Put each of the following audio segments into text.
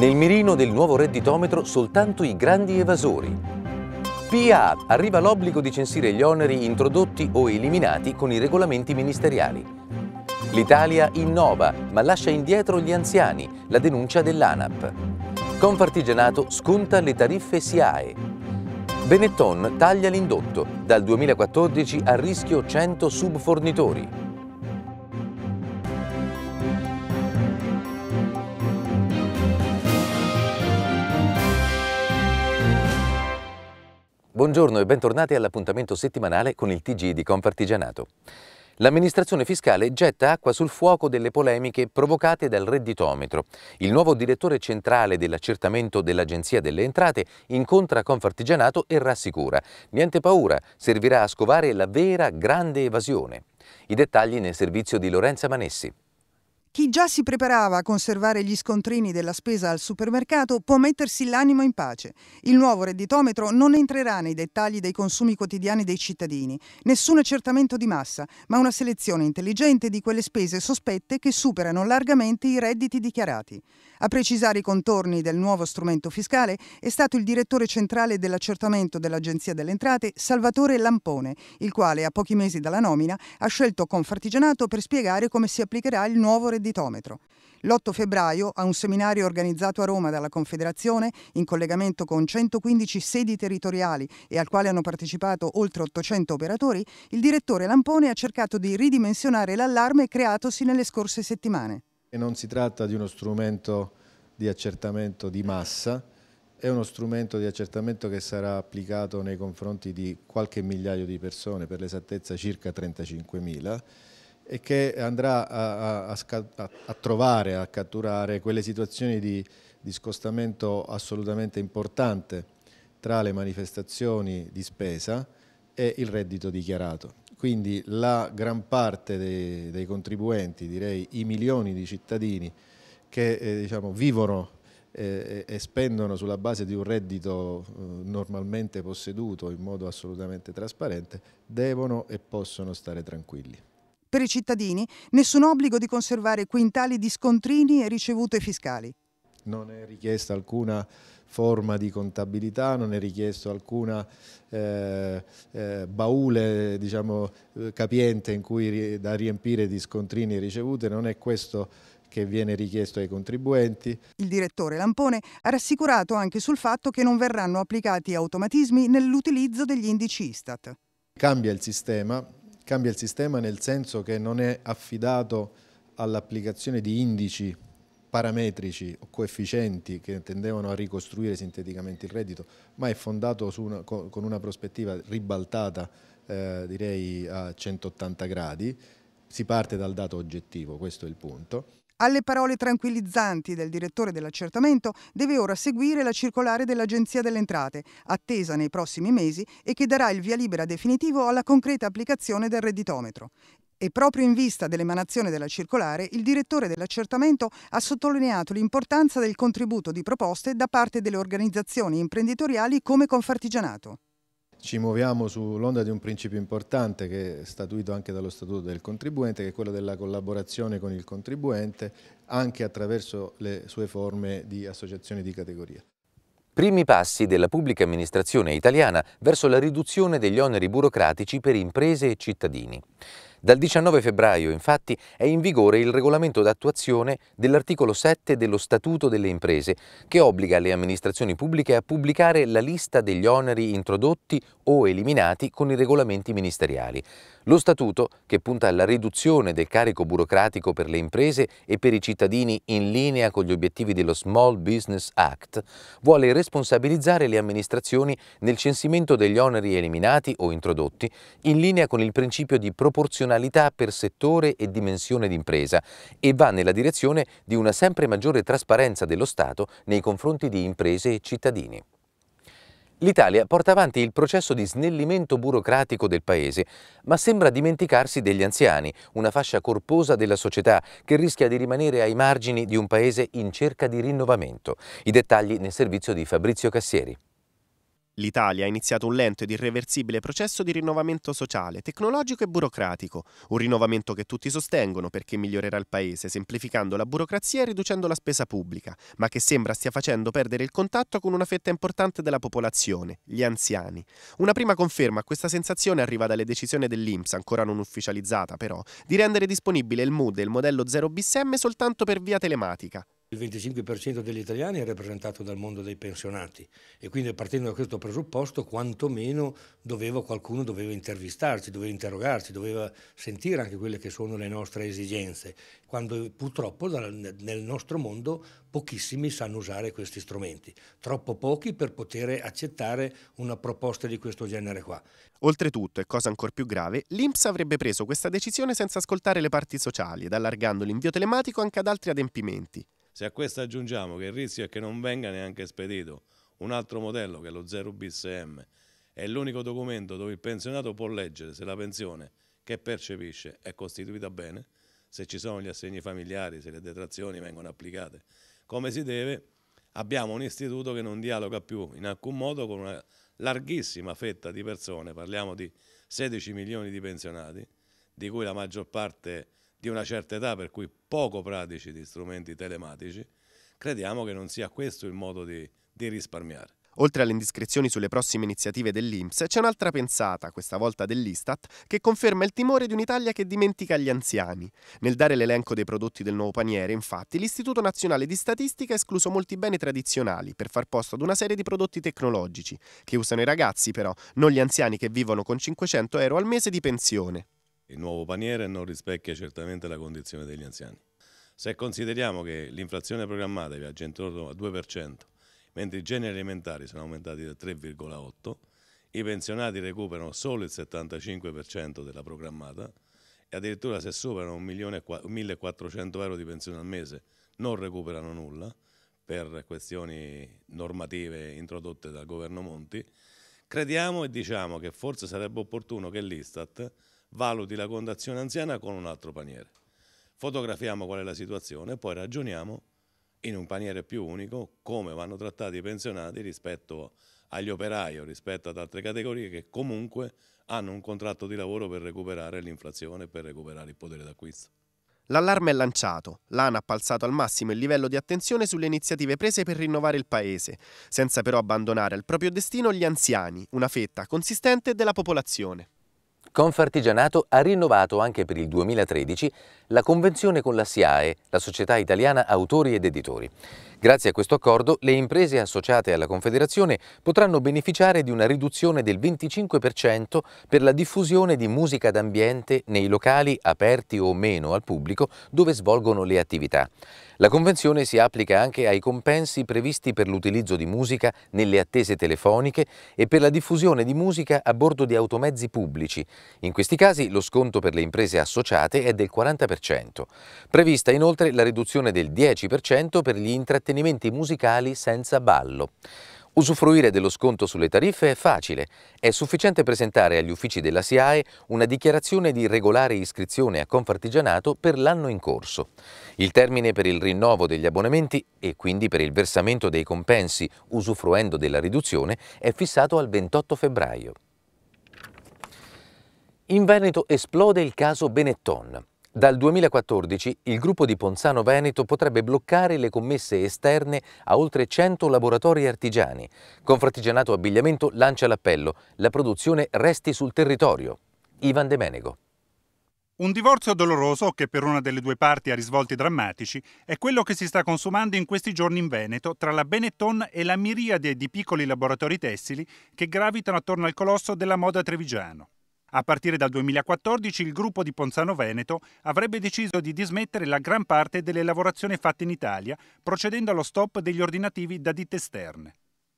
Nel mirino del nuovo redditometro soltanto i grandi evasori. PIA arriva l'obbligo di censire gli oneri introdotti o eliminati con i regolamenti ministeriali. L'Italia innova, ma lascia indietro gli anziani, la denuncia dell'ANAP. Confartigianato sconta le tariffe SIAE. Benetton taglia l'indotto, dal 2014 a rischio 100 subfornitori. Buongiorno e bentornati all'appuntamento settimanale con il TG di Confartigianato. L'amministrazione fiscale getta acqua sul fuoco delle polemiche provocate dal redditometro. Il nuovo direttore centrale dell'accertamento dell'Agenzia delle Entrate incontra Confartigianato e rassicura. Niente paura, servirà a scovare la vera grande evasione. I dettagli nel servizio di Lorenza Manessi. Chi già si preparava a conservare gli scontrini della spesa al supermercato può mettersi l'animo in pace. Il nuovo redditometro non entrerà nei dettagli dei consumi quotidiani dei cittadini, nessun accertamento di massa, ma una selezione intelligente di quelle spese sospette che superano largamente i redditi dichiarati. A precisare i contorni del nuovo strumento fiscale è stato il direttore centrale dell'accertamento dell'Agenzia delle Entrate, Salvatore Lampone, il quale a pochi mesi dalla nomina ha scelto Confartigianato per spiegare come si applicherà il nuovo redditometro redditometro. L'8 febbraio, a un seminario organizzato a Roma dalla Confederazione, in collegamento con 115 sedi territoriali e al quale hanno partecipato oltre 800 operatori, il direttore Lampone ha cercato di ridimensionare l'allarme creatosi nelle scorse settimane. E non si tratta di uno strumento di accertamento di massa, è uno strumento di accertamento che sarà applicato nei confronti di qualche migliaio di persone, per l'esattezza circa 35.000 e che andrà a, a, a, a trovare, a catturare quelle situazioni di, di scostamento assolutamente importante tra le manifestazioni di spesa e il reddito dichiarato. Quindi la gran parte dei, dei contribuenti, direi i milioni di cittadini che eh, diciamo, vivono eh, e spendono sulla base di un reddito eh, normalmente posseduto in modo assolutamente trasparente, devono e possono stare tranquilli. Per i cittadini nessun obbligo di conservare quintali di scontrini e ricevute fiscali. Non è richiesta alcuna forma di contabilità, non è richiesto alcuna eh, eh, baule diciamo, eh, capiente in cui da riempire di scontrini ricevute, non è questo che viene richiesto ai contribuenti. Il direttore Lampone ha rassicurato anche sul fatto che non verranno applicati automatismi nell'utilizzo degli indici Istat. Cambia il sistema, Cambia il sistema nel senso che non è affidato all'applicazione di indici parametrici o coefficienti che tendevano a ricostruire sinteticamente il reddito, ma è fondato una, con una prospettiva ribaltata eh, direi a 180 gradi, si parte dal dato oggettivo, questo è il punto. Alle parole tranquillizzanti del direttore dell'accertamento deve ora seguire la circolare dell'Agenzia delle Entrate, attesa nei prossimi mesi e che darà il via libera definitivo alla concreta applicazione del redditometro. E proprio in vista dell'emanazione della circolare, il direttore dell'accertamento ha sottolineato l'importanza del contributo di proposte da parte delle organizzazioni imprenditoriali come Confartigianato ci muoviamo sull'onda di un principio importante che è statuito anche dallo Statuto del Contribuente, che è quello della collaborazione con il contribuente anche attraverso le sue forme di associazione di categoria. Primi passi della pubblica amministrazione italiana verso la riduzione degli oneri burocratici per imprese e cittadini. Dal 19 febbraio, infatti, è in vigore il regolamento d'attuazione dell'articolo 7 dello Statuto delle imprese, che obbliga le amministrazioni pubbliche a pubblicare la lista degli oneri introdotti o eliminati con i regolamenti ministeriali. Lo Statuto, che punta alla riduzione del carico burocratico per le imprese e per i cittadini in linea con gli obiettivi dello Small Business Act, vuole responsabilizzare le amministrazioni nel censimento degli oneri eliminati o introdotti in linea con il principio di proporzionalità per settore e dimensione d'impresa e va nella direzione di una sempre maggiore trasparenza dello Stato nei confronti di imprese e cittadini. L'Italia porta avanti il processo di snellimento burocratico del Paese, ma sembra dimenticarsi degli anziani, una fascia corposa della società che rischia di rimanere ai margini di un Paese in cerca di rinnovamento. I dettagli nel servizio di Fabrizio Cassieri. L'Italia ha iniziato un lento ed irreversibile processo di rinnovamento sociale, tecnologico e burocratico, un rinnovamento che tutti sostengono perché migliorerà il Paese, semplificando la burocrazia e riducendo la spesa pubblica, ma che sembra stia facendo perdere il contatto con una fetta importante della popolazione, gli anziani. Una prima conferma a questa sensazione arriva dalle decisioni dell'Inps, ancora non ufficializzata però, di rendere disponibile il MUD e il modello 0 BSM soltanto per via telematica. Il 25% degli italiani è rappresentato dal mondo dei pensionati e quindi partendo da questo presupposto quantomeno doveva, qualcuno doveva intervistarci, doveva interrogarci, doveva sentire anche quelle che sono le nostre esigenze, quando purtroppo nel nostro mondo pochissimi sanno usare questi strumenti, troppo pochi per poter accettare una proposta di questo genere qua. Oltretutto, e cosa ancora più grave, l'INPS avrebbe preso questa decisione senza ascoltare le parti sociali ed allargando l'invio telematico anche ad altri adempimenti. Se a questo aggiungiamo che il rischio è che non venga neanche spedito un altro modello che è lo 0 bsm è l'unico documento dove il pensionato può leggere se la pensione che percepisce è costituita bene, se ci sono gli assegni familiari, se le detrazioni vengono applicate come si deve, abbiamo un istituto che non dialoga più in alcun modo con una larghissima fetta di persone, parliamo di 16 milioni di pensionati, di cui la maggior parte di una certa età per cui poco pratici di strumenti telematici, crediamo che non sia questo il modo di, di risparmiare. Oltre alle indiscrezioni sulle prossime iniziative dell'Inps, c'è un'altra pensata, questa volta dell'Istat, che conferma il timore di un'Italia che dimentica gli anziani. Nel dare l'elenco dei prodotti del nuovo paniere, infatti, l'Istituto Nazionale di Statistica ha escluso molti beni tradizionali per far posto ad una serie di prodotti tecnologici, che usano i ragazzi però, non gli anziani che vivono con 500 euro al mese di pensione il nuovo paniere non rispecchia certamente la condizione degli anziani. Se consideriamo che l'inflazione programmata viaggia intorno al 2%, mentre i generi alimentari sono aumentati del 3,8%, i pensionati recuperano solo il 75% della programmata e addirittura se superano 1.400 euro di pensione al mese non recuperano nulla per questioni normative introdotte dal governo Monti, crediamo e diciamo che forse sarebbe opportuno che l'Istat valuti la condizione anziana con un altro paniere. Fotografiamo qual è la situazione e poi ragioniamo in un paniere più unico come vanno trattati i pensionati rispetto agli operai o rispetto ad altre categorie che comunque hanno un contratto di lavoro per recuperare l'inflazione e per recuperare il potere d'acquisto. L'allarme è lanciato. L'ANAP ha alzato al massimo il livello di attenzione sulle iniziative prese per rinnovare il paese, senza però abbandonare al proprio destino gli anziani, una fetta consistente della popolazione. Confartigianato ha rinnovato anche per il 2013 la convenzione con la SIAE, la Società Italiana Autori ed Editori. Grazie a questo accordo le imprese associate alla Confederazione potranno beneficiare di una riduzione del 25% per la diffusione di musica d'ambiente nei locali aperti o meno al pubblico dove svolgono le attività. La Convenzione si applica anche ai compensi previsti per l'utilizzo di musica nelle attese telefoniche e per la diffusione di musica a bordo di automezzi pubblici. In questi casi lo sconto per le imprese associate è del 40%. Prevista inoltre la riduzione del 10% per gli intrattenimenti musicali senza ballo. Usufruire dello sconto sulle tariffe è facile. È sufficiente presentare agli uffici della SIAE una dichiarazione di regolare iscrizione a Confartigianato per l'anno in corso. Il termine per il rinnovo degli abbonamenti e quindi per il versamento dei compensi usufruendo della riduzione è fissato al 28 febbraio. In Veneto esplode il caso Benetton. Dal 2014 il gruppo di Ponzano Veneto potrebbe bloccare le commesse esterne a oltre 100 laboratori artigiani. Confrattigianato Abbigliamento lancia l'appello, la produzione resti sul territorio. Ivan De Menego. Un divorzio doloroso che per una delle due parti ha risvolti drammatici è quello che si sta consumando in questi giorni in Veneto tra la Benetton e la miriade di piccoli laboratori tessili che gravitano attorno al colosso della moda trevigiano. A partire dal 2014 il gruppo di Ponzano Veneto avrebbe deciso di dismettere la gran parte delle lavorazioni fatte in Italia, procedendo allo stop degli ordinativi da ditte esterne.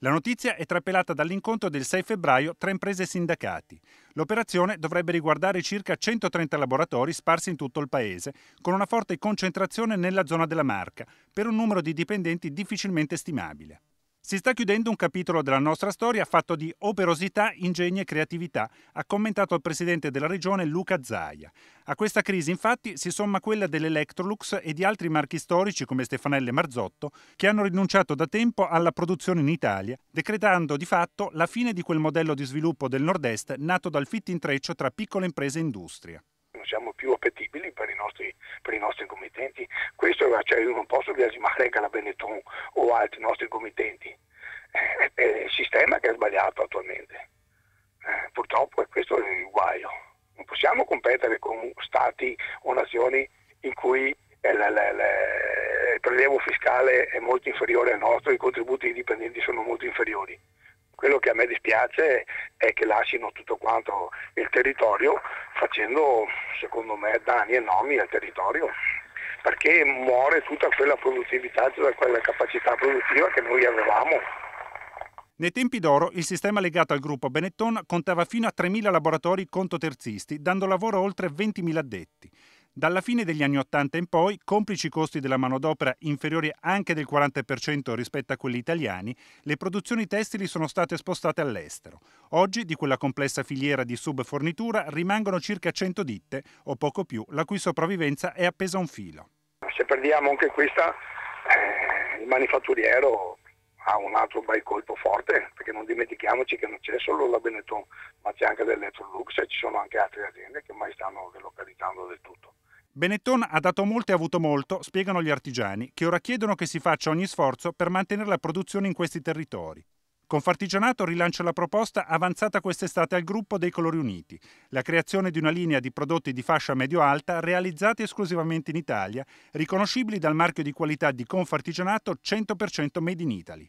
La notizia è trapelata dall'incontro del 6 febbraio tra imprese e sindacati. L'operazione dovrebbe riguardare circa 130 laboratori sparsi in tutto il paese, con una forte concentrazione nella zona della Marca, per un numero di dipendenti difficilmente stimabile. Si sta chiudendo un capitolo della nostra storia fatto di operosità, ingegno e creatività, ha commentato il presidente della regione Luca Zaia. A questa crisi, infatti, si somma quella dell'Electrolux e di altri marchi storici come Stefanelle Marzotto, che hanno rinunciato da tempo alla produzione in Italia, decretando di fatto la fine di quel modello di sviluppo del Nord-Est nato dal fit intreccio tra piccole imprese e industria non siamo più appetibili per i nostri, per i nostri committenti. Questo, cioè, io non posso biasimare Benetton o altri nostri committenti. Eh, è, è il sistema che è sbagliato attualmente. Eh, purtroppo è questo il guaio. Non possiamo competere con stati o nazioni in cui la, la, la, il prelievo fiscale è molto inferiore al nostro, i contributi dipendenti sono molto inferiori. Quello che a me dispiace è che lasciano tutto quanto il territorio facendo, secondo me, danni enormi al territorio perché muore tutta quella produttività, tutta quella capacità produttiva che noi avevamo. Nei tempi d'oro il sistema legato al gruppo Benetton contava fino a 3.000 laboratori conto terzisti, dando lavoro a oltre 20.000 addetti. Dalla fine degli anni Ottanta in poi, complici costi della manodopera inferiori anche del 40% rispetto a quelli italiani, le produzioni tessili sono state spostate all'estero. Oggi di quella complessa filiera di subfornitura rimangono circa 100 ditte, o poco più, la cui sopravvivenza è appesa a un filo. Se perdiamo anche questa, eh, il manifatturiero ha un altro bel colpo forte, perché non dimentichiamoci che non c'è solo la Benetton, ma c'è anche l'Electrolux e ci sono anche altre aziende che mai stanno delocalizzando del tutto. Benetton ha dato molto e avuto molto, spiegano gli artigiani, che ora chiedono che si faccia ogni sforzo per mantenere la produzione in questi territori. Confartigianato rilancia la proposta avanzata quest'estate al gruppo dei Colori Uniti, la creazione di una linea di prodotti di fascia medio-alta realizzati esclusivamente in Italia, riconoscibili dal marchio di qualità di Confartigianato 100% Made in Italy.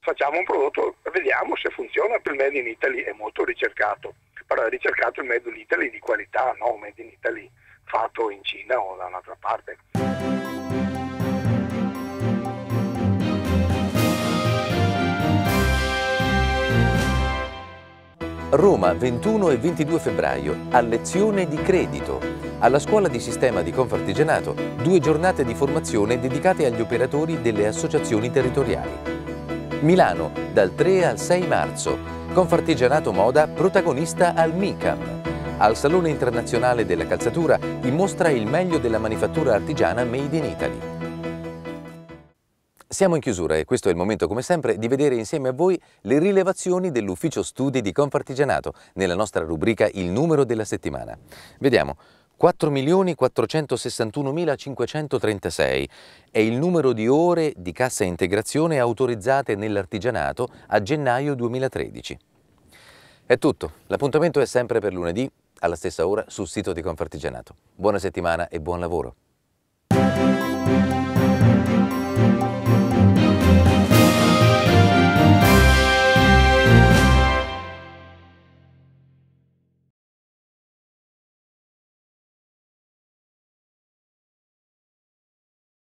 Facciamo un prodotto, vediamo se funziona, il Made in Italy è molto ricercato, però è ricercato il Made in Italy di qualità, no Made in Italy fatto in Cina o da un'altra parte. Roma, 21 e 22 febbraio, a lezione di credito. Alla scuola di sistema di Confartigianato, due giornate di formazione dedicate agli operatori delle associazioni territoriali. Milano, dal 3 al 6 marzo, Confartigianato Moda protagonista al MICAM al Salone Internazionale della Calzatura in mostra il meglio della manifattura artigiana made in Italy. Siamo in chiusura e questo è il momento, come sempre, di vedere insieme a voi le rilevazioni dell'ufficio studi di Confartigianato nella nostra rubrica Il numero della settimana. Vediamo. 4.461.536 è il numero di ore di cassa integrazione autorizzate nell'artigianato a gennaio 2013. È tutto, l'appuntamento è sempre per lunedì alla stessa ora sul sito di Confartigianato. Buona settimana e buon lavoro.